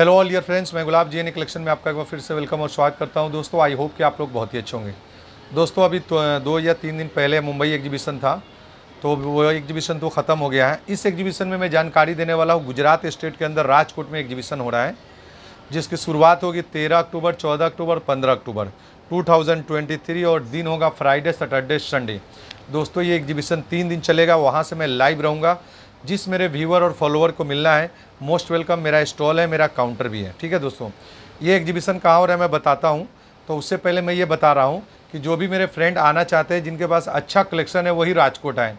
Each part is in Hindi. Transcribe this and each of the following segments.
हेलो ऑल यर फ्रेंड्स मैं गुलाब जी एन कलेक्शन में आपका एक बार फिर से वेलकम और स्वागत करता हूं दोस्तों आई होप कि आप लोग बहुत ही अच्छे होंगे दोस्तों अभी तो दो या तीन दिन पहले मुंबई एग्जीबिशन था तो वो एग्जीबिशन तो ख़त्म हो गया है इस एग्जीबिशन में मैं जानकारी देने वाला हूँ गुजरात स्टेट के अंदर राजकोट में एग्जीबिशन हो रहा है जिसकी शुरुआत होगी तेरह अक्टूबर चौदह अक्टूबर पंद्रह अक्टूबर टू और दिन होगा फ्राइडे सैटरडे संडे दोस्तों ये एग्जीबिशन तीन दिन चलेगा वहाँ से मैं लाइव रहूँगा जिस मेरे व्यूअर और फॉलोअर को मिलना है मोस्ट वेलकम मेरा स्टॉल है मेरा काउंटर भी है ठीक है दोस्तों ये एग्जीबिशन कहाँ हो रहा है मैं बताता हूँ तो उससे पहले मैं ये बता रहा हूँ कि जो भी मेरे फ्रेंड आना चाहते हैं जिनके पास अच्छा कलेक्शन है वही राजकोट आए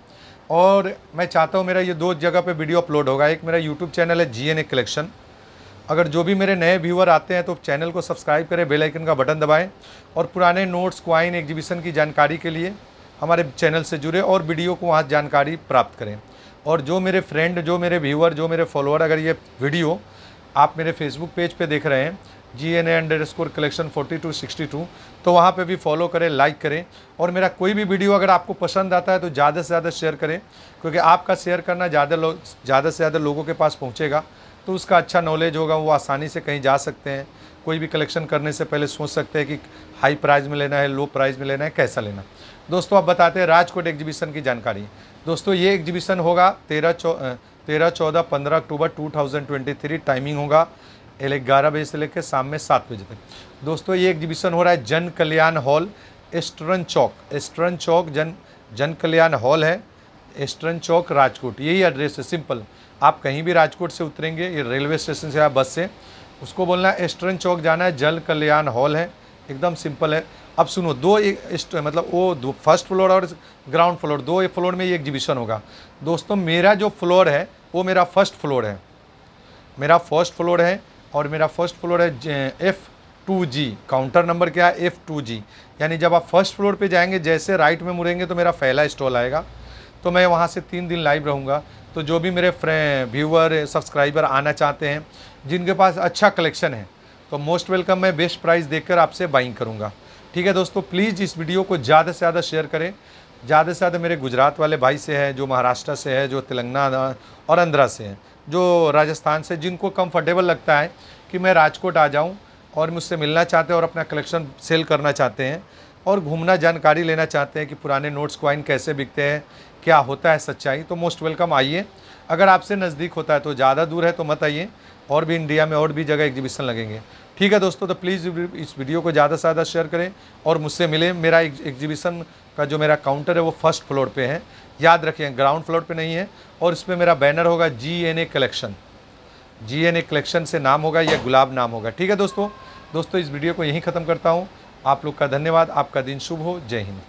और मैं चाहता हूँ मेरा ये दो जगह पे वीडियो अपलोड होगा एक मेरा यूट्यूब चैनल है जी एन कलेक्शन अगर जो भी मेरे नए व्यूअर आते हैं तो चैनल को सब्सक्राइब करें बेल आइकन का बटन दबाएं और पुराने नोट्स क्वाइन एग्जीबिशन की जानकारी के लिए हमारे चैनल से जुड़े और वीडियो को वहाँ जानकारी प्राप्त करें और जो मेरे फ्रेंड जो मेरे व्यूअर जो मेरे फॉलोअर अगर ये वीडियो आप मेरे फेसबुक पेज पे देख रहे हैं G N A underscore collection forty two sixty two तो वहाँ पे भी फॉलो करें लाइक करें और मेरा कोई भी वीडियो अगर आपको पसंद आता है तो ज़्यादा से ज़्यादा शेयर करें क्योंकि आपका शेयर करना ज़्यादा लोग ज़्यादा से ज़्यादा लोगों के पास पहुँचेगा तो उसका अच्छा नॉलेज होगा वो आसानी से कहीं जा सकते हैं कोई भी कलेक्शन करने से पहले सोच सकते हैं कि हाई प्राइस में लेना है लो प्राइस में लेना है कैसा लेना दोस्तों आप बताते हैं राजकोट एग्जीबिशन की जानकारी दोस्तों ये एग्जीबिशन होगा तेरह चौ तेरह चौदह पंद्रह अक्टूबर थ्री टाइमिंग होगा ग्यारह बजे से लेकर शाम में सात बजे तक दोस्तों ये एग्जीबिशन हो रहा है Jan Kalyan hall eastern Chowk eastern Chowk Jan Jan Kalyan hall है एस्टर्न चौक राजकोट यही एड्रेस है सिंपल आप कहीं भी राजकोट से उतरेंगे ये रेलवे स्टेशन से या बस से उसको बोलना है एस्टर्न चौक जाना है जल कल्याण हॉल है एकदम सिंपल है अब सुनो दो एक मतलब वो दो फर्स्ट फ्लोर और ग्राउंड फ्लोर दो एक फ्लोर में ये एग्जीबिशन होगा दोस्तों मेरा जो फ्लोर है वो मेरा फर्स्ट फ्लोर है मेरा फर्स्ट फ्लोर है और मेरा फर्स्ट फ्लोर है F two G counter number क्या है एफ़ टू जी यानी जब आप फर्स्ट फ्लोर पे जाएंगे जैसे राइट में मुड़ेंगे तो मेरा पहला स्टॉल आएगा तो मैं वहाँ से तीन दिन लाइव रहूँगा तो जो भी मेरे व्यूअर सब्सक्राइबर आना चाहते हैं जिनके पास अच्छा कलेक्शन है तो मोस्ट वेलकम मैं बेस्ट प्राइस देकर आपसे बाइंग करूँगा ठीक है दोस्तों प्लीज़ इस वीडियो को ज़्यादा से ज़्यादा शेयर करें ज़्यादा से ज़्यादा मेरे गुजरात वाले भाई से हैं जो महाराष्ट्र से है जो तेलंगाना और आंध्रा से हैं जो राजस्थान से जिनको कंफर्टेबल लगता है कि मैं राजकोट आ जाऊं और मुझसे मिलना चाहते हैं और अपना कलेक्शन सेल करना चाहते हैं और घूमना जानकारी लेना चाहते हैं कि पुराने नोट्स क्वाइन कैसे बिकते हैं क्या होता है सच्चाई तो मोस्ट वेलकम आइए अगर आपसे नज़दीक होता है तो ज़्यादा दूर है तो मत आइए और भी इंडिया में और भी जगह एग्जीबिशन लगेंगे ठीक है दोस्तों तो प्लीज़ इस वीडियो को ज़्यादा से ज़्यादा शेयर करें और मुझसे मिले मेरा एग्जीबिशन का जो मेरा काउंटर है वो फर्स्ट फ्लोर पे है याद रखें ग्राउंड फ्लोर पे नहीं है और इस पर मेरा बैनर होगा G N A collection G N A collection से नाम होगा या गुलाब नाम होगा ठीक है दोस्तों दोस्तों इस वीडियो को यहीं ख़त्म करता हूँ आप लोग का धन्यवाद आपका दिन शुभ हो जय हिंद